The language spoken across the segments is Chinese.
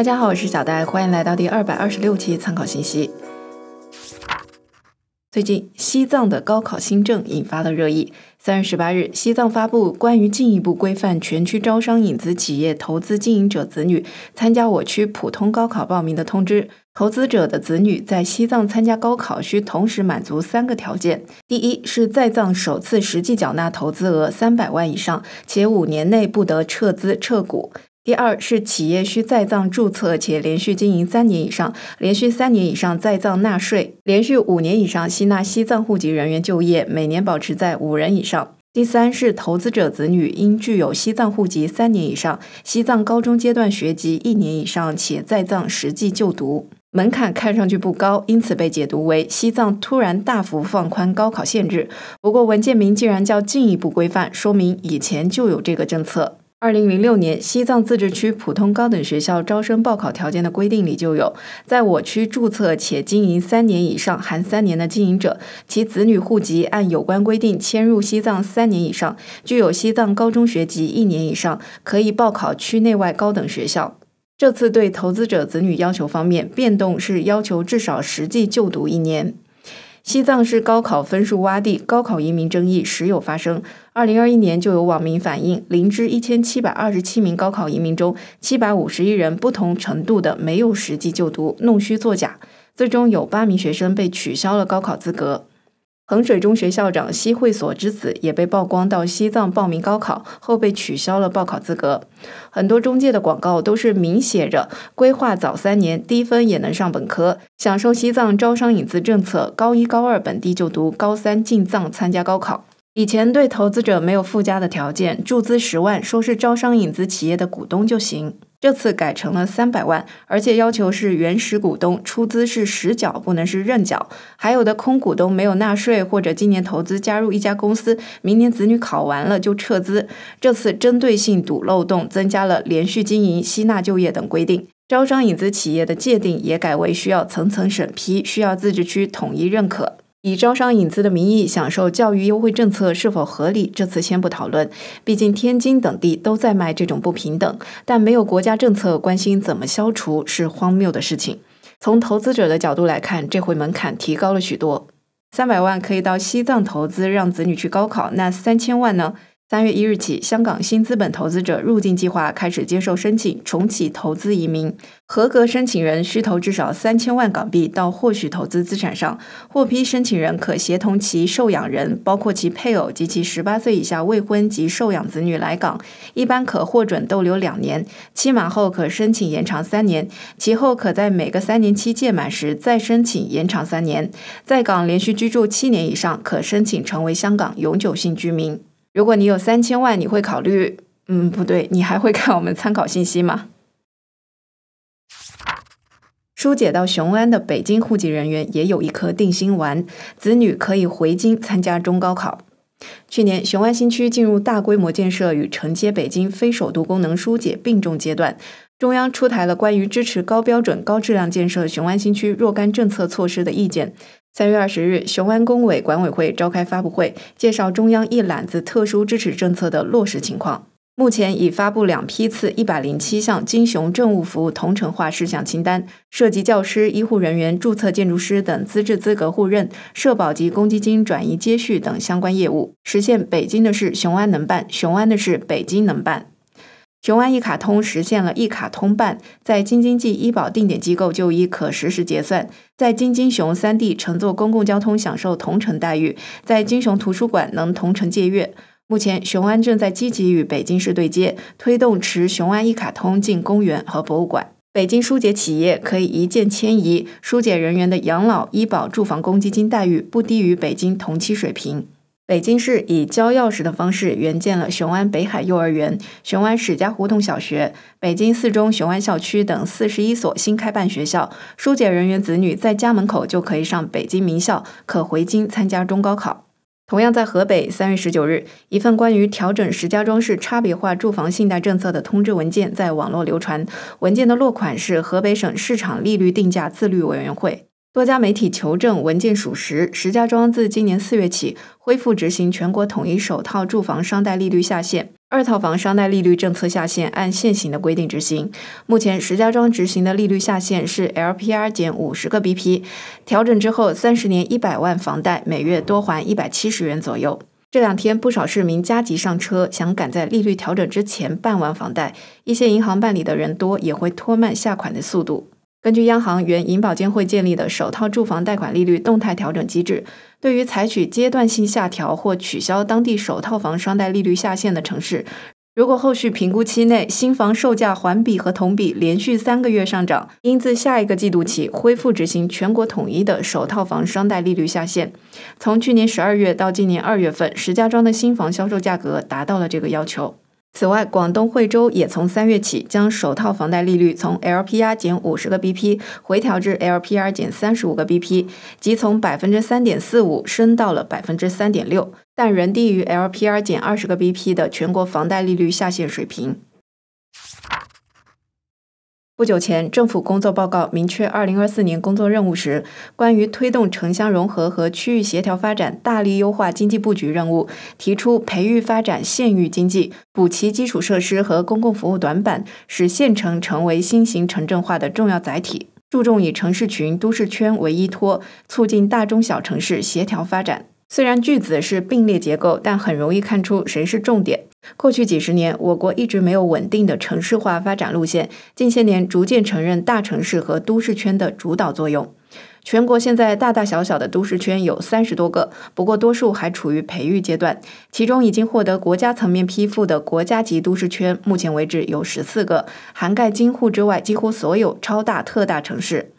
大家好，我是小戴，欢迎来到第二百二十六期参考信息。最近，西藏的高考新政引发了热议。三月十八日，西藏发布关于进一步规范全区招商引资企业投资经营者子女参加我区普通高考报名的通知。投资者的子女在西藏参加高考，需同时满足三个条件：第一，是在藏首次实际缴纳投资额三百万以上，且五年内不得撤资撤股。第二是企业需在藏注册且连续经营三年以上，连续三年以上在藏纳税，连续五年以上吸纳西藏户籍人员就业，每年保持在五人以上。第三是投资者子女应具有西藏户籍三年以上，西藏高中阶段学籍一年以上且在藏实际就读。门槛看上去不高，因此被解读为西藏突然大幅放宽高考限制。不过文件名既然叫“进一步规范”，说明以前就有这个政策。二零零六年，西藏自治区普通高等学校招生报考条件的规定里就有，在我区注册且经营三年以上（含三年）的经营者，其子女户籍按有关规定迁入西藏三年以上，具有西藏高中学籍一年以上，可以报考区内外高等学校。这次对投资者子女要求方面变动是要求至少实际就读一年。西藏是高考分数洼地，高考移民争议时有发生。二零二一年就有网民反映，林芝一千七百二十七名高考移民中，七百五十一人不同程度的没有实际就读，弄虚作假，最终有八名学生被取消了高考资格。衡水中学校长西会所之子也被曝光到西藏报名高考后被取消了报考资格。很多中介的广告都是明写着规划早三年，低分也能上本科，享受西藏招商引资政策，高一高二本地就读，高三进藏参加高考。以前对投资者没有附加的条件，注资十万，说是招商引资企业的股东就行。这次改成了三百万，而且要求是原始股东出资是实缴，不能是认缴。还有的空股东没有纳税，或者今年投资加入一家公司，明年子女考完了就撤资。这次针对性堵漏洞，增加了连续经营、吸纳就业等规定。招商引资企业的界定也改为需要层层审批，需要自治区统一认可。以招商引资的名义享受教育优惠政策是否合理？这次先不讨论，毕竟天津等地都在卖这种不平等，但没有国家政策关心怎么消除是荒谬的事情。从投资者的角度来看，这回门槛提高了许多，三百万可以到西藏投资，让子女去高考，那三千万呢？三月一日起，香港新资本投资者入境计划开始接受申请，重启投资移民。合格申请人需投至少三千万港币到获许投资资产上。获批申请人可协同其受养人，包括其配偶及其十八岁以下未婚及受养子女来港。一般可获准逗留两年，期满后可申请延长三年，其后可在每个三年期届满时再申请延长三年。在港连续居住七年以上，可申请成为香港永久性居民。如果你有三千万，你会考虑？嗯，不对，你还会看我们参考信息吗？疏解到雄安的北京户籍人员也有一颗定心丸，子女可以回京参加中高考。去年，雄安新区进入大规模建设与承接北京非首都功能疏解并重阶段，中央出台了关于支持高标准、高质量建设雄安新区若干政策措施的意见。三月二十日，雄安工委管委会召开发布会，介绍中央一揽子特殊支持政策的落实情况。目前已发布两批次一百零七项金雄政务服务同城化事项清单，涉及教师、医护人员、注册建筑师等资质资格互认、社保及公积金转移接续等相关业务，实现北京的事雄安能办，雄安的事北京能办。雄安一卡通实现了一卡通办，在京津冀医保定点机构就医可实时结算，在京津雄三地乘坐公共交通享受同城待遇，在京雄图书馆能同城借阅。目前，雄安正在积极与北京市对接，推动持雄安一卡通进公园和博物馆。北京疏解企业可以一键迁移，疏解人员的养老、医保、住房公积金待遇不低于北京同期水平。北京市以交钥匙的方式援建了雄安北海幼儿园、雄安史家胡同小学、北京四中雄安校区等四十一所新开办学校，疏解人员子女在家门口就可以上北京名校，可回京参加中高考。同样在河北，三月十九日，一份关于调整石家庄市差别化住房信贷政策的通知文件在网络流传，文件的落款是河北省市场利率定价自律委员会。多家媒体求证文件属实，石家庄自今年四月起恢复执行全国统一首套住房商贷利率下限，二套房商贷利率政策下限按现行的规定执行。目前石家庄执行的利率下限是 LPR 减五十个 BP，调整之后，三十年一百万房贷每月多还一百七十元左右。这两天不少市民加急上车，想赶在利率调整之前办完房贷，一些银行办理的人多，也会拖慢下款的速度。根据央行原银保监会建立的首套住房贷款利率动态调整机制，对于采取阶段性下调或取消当地首套房双贷利率下限的城市，如果后续评估期内新房售价环比和同比连续三个月上涨，应自下一个季度起恢复执行全国统一的首套房双贷利率下限。从去年十二月到今年二月份，石家庄的新房销售价格达到了这个要求。此外，广东惠州也从三月起将首套房贷利率从 LPR 减五十个 BP 回调至 LPR 减三十五个 BP，即从百分之三点四五升到了百分之三点六，但仍低于 LPR 减二十个 BP 的全国房贷利率下限水平。不久前，政府工作报告明确，二零二四年工作任务时，关于推动城乡融合和区域协调发展，大力优化经济布局任务，提出培育发展县域经济，补齐基础设施和公共服务短板，使县城成为新型城镇化的重要载体，注重以城市群、都市圈为依托，促进大中小城市协调发展。虽然句子是并列结构，但很容易看出谁是重点。过去几十年，我国一直没有稳定的城市化发展路线。近些年，逐渐承认大城市和都市圈的主导作用。全国现在大大小小的都市圈有三十多个，不过多数还处于培育阶段。其中已经获得国家层面批复的国家级都市圈，目前为止有十四个，涵盖京沪之外几乎所有超大特大城市。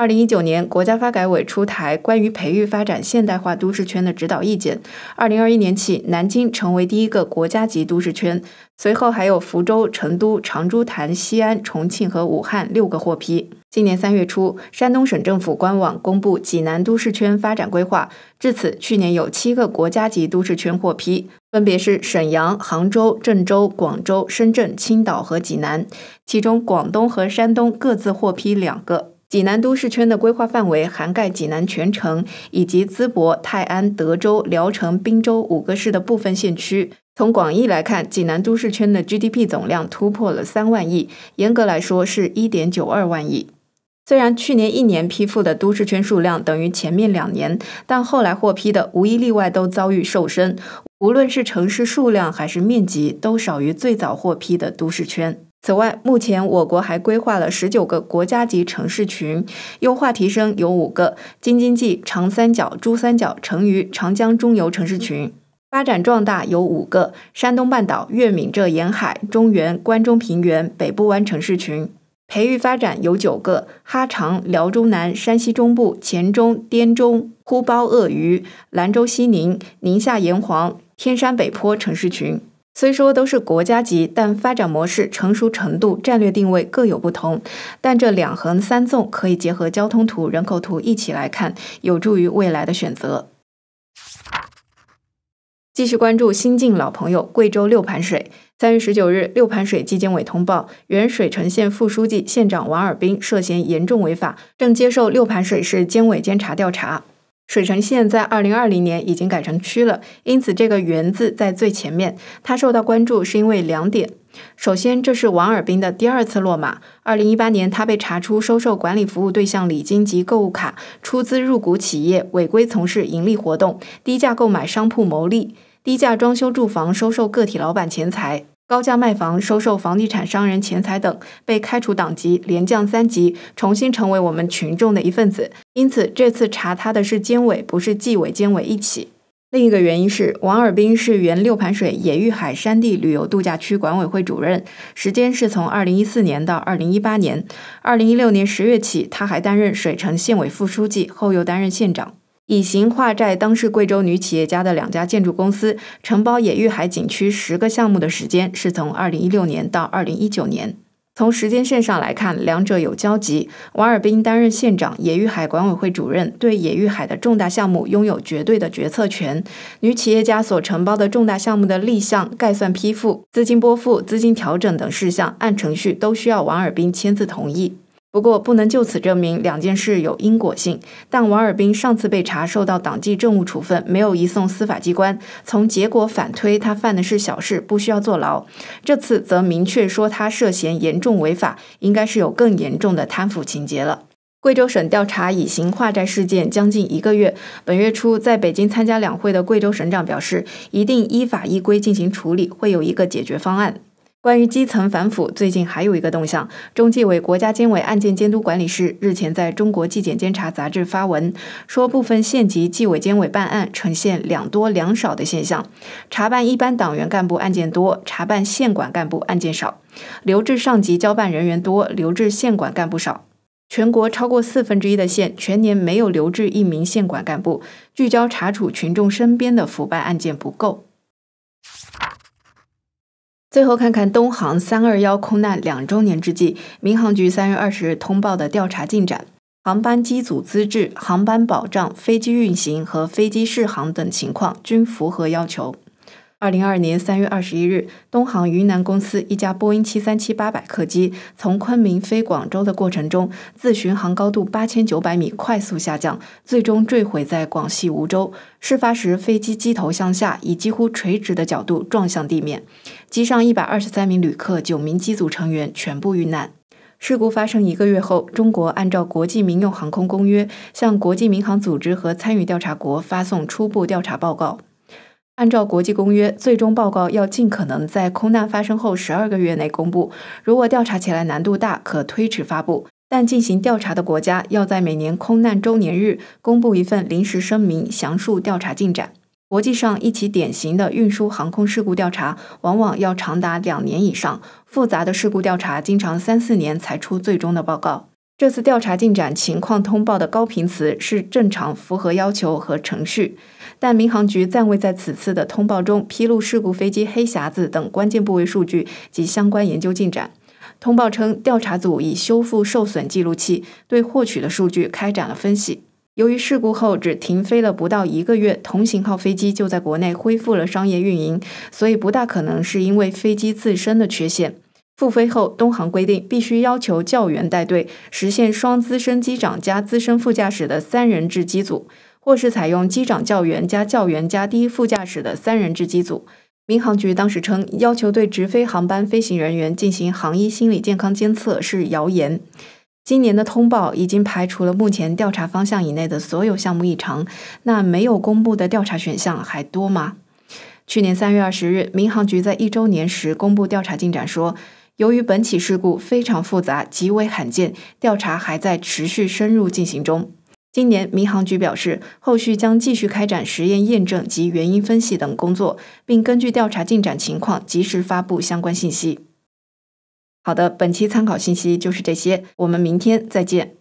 二零一九年，国家发改委出台关于培育发展现代化都市圈的指导意见。二零二一年起，南京成为第一个国家级都市圈，随后还有福州、成都、长株潭、西安、重庆和武汉六个获批。今年三月初，山东省政府官网公布济南都市圈发展规划，至此去年有七个国家级都市圈获批，分别是沈阳、杭州、郑州、广州、深圳、青岛和济南，其中广东和山东各自获批两个。济南都市圈的规划范围涵盖济南全城以及淄博、泰安、德州、聊城、滨州五个市的部分县区。从广义来看，济南都市圈的 GDP 总量突破了三万亿，严格来说是一点九二万亿。虽然去年一年批复的都市圈数量等于前面两年，但后来获批的无一例外都遭遇瘦身，无论是城市数量还是面积，都少于最早获批的都市圈。此外，目前我国还规划了十九个国家级城市群，优化提升有五个：京津冀、长三角、珠三角、成渝、长江中游城市群；发展壮大有五个：山东半岛、粤闽浙沿海、中原、关中平原、北部湾城市群；培育发展有九个：哈长、辽中南、山西中部、黔中、滇中、呼包鄂渝、兰州西宁、宁夏沿黄、天山北坡城市群。虽说都是国家级，但发展模式、成熟程度、战略定位各有不同。但这两横三纵可以结合交通图、人口图一起来看，有助于未来的选择。继续关注新晋老朋友贵州六盘水。三月十九日，六盘水纪检监委通报，原水城县副书记、县长王尔斌涉嫌严重违法，正接受六盘水市监委监察调查。水城县在二零二零年已经改成区了，因此这个“园”字在最前面。它受到关注是因为两点：首先，这是王尔滨的第二次落马。二零一八年，他被查出收受管理服务对象礼金及购物卡，出资入股企业，违规从事盈利活动，低价购买商铺牟利，低价装修住房，收受个体老板钱财。高价卖房、收受房地产商人钱财等，被开除党籍，连降三级，重新成为我们群众的一份子。因此，这次查他的是监委，不是纪委、监委一起。另一个原因是，王尔斌是原六盘水野玉海山地旅游度假区管委会主任，时间是从二零一四年到二零一八年。二零一六年十月起，他还担任水城县委副书记，后又担任县长。以行化债，当事贵州女企业家的两家建筑公司承包野玉海景区十个项目的时间是从二零一六年到二零一九年。从时间线上来看，两者有交集。王尔滨担任县长，野玉海管委会主任，对野玉海的重大项目拥有绝对的决策权。女企业家所承包的重大项目的立项、概算批复、资金拨付、资金调整等事项，按程序都需要王尔滨签字同意。不过，不能就此证明两件事有因果性。但王尔斌上次被查，受到党纪政务处分，没有移送司法机关。从结果反推，他犯的是小事，不需要坐牢。这次则明确说他涉嫌严重违法，应该是有更严重的贪腐情节了。贵州省调查以刑化债事件将近一个月，本月初在北京参加两会的贵州省长表示，一定依法依规进行处理，会有一个解决方案。关于基层反腐，最近还有一个动向：中纪委国家监委案件监督管理室日前在中国纪检监察杂志发文，说部分县级纪委监委办案呈现两多两少的现象，查办一般党员干部案件多，查办县管干部案件少；留置上级交办人员多，留置县管干部少。全国超过四分之一的县全年没有留置一名县管干部，聚焦查处群众身边的腐败案件不够。最后看看东航三二幺空难两周年之际，民航局三月二十日通报的调查进展：航班机组资质、航班保障、飞机运行和飞机试航等情况均符合要求。二零二二年三月二十一日，东航云南公司一架波音七三七八百客机从昆明飞广州的过程中，自巡航高度八千九百米快速下降，最终坠毁在广西梧州。事发时，飞机机头向下，以几乎垂直的角度撞向地面。机上一百二十三名旅客、九名机组成员全部遇难。事故发生一个月后，中国按照国际民用航空公约，向国际民航组织和参与调查国发送初步调查报告。按照国际公约，最终报告要尽可能在空难发生后十二个月内公布。如果调查起来难度大，可推迟发布。但进行调查的国家要在每年空难周年日公布一份临时声明，详述调查进展。国际上一起典型的运输航空事故调查，往往要长达两年以上。复杂的事故调查，经常三四年才出最终的报告。这次调查进展情况通报的高频词是“正常”“符合要求”和“程序”，但民航局暂未在此次的通报中披露事故飞机黑匣子等关键部位数据及相关研究进展。通报称，调查组已修复受损记录器，对获取的数据开展了分析。由于事故后只停飞了不到一个月，同型号飞机就在国内恢复了商业运营，所以不大可能是因为飞机自身的缺陷。复飞后，东航规定必须要求教员带队，实现双资深机长加资深副驾驶的三人制机组，或是采用机长教员加教员加低副驾驶的三人制机组。民航局当时称，要求对直飞航班飞行人员进行航医心理健康监测是谣言。今年的通报已经排除了目前调查方向以内的所有项目异常，那没有公布的调查选项还多吗？去年三月二十日，民航局在一周年时公布调查进展说。由于本起事故非常复杂，极为罕见，调查还在持续深入进行中。今年，民航局表示，后续将继续开展实验验证及原因分析等工作，并根据调查进展情况及时发布相关信息。好的，本期参考信息就是这些，我们明天再见。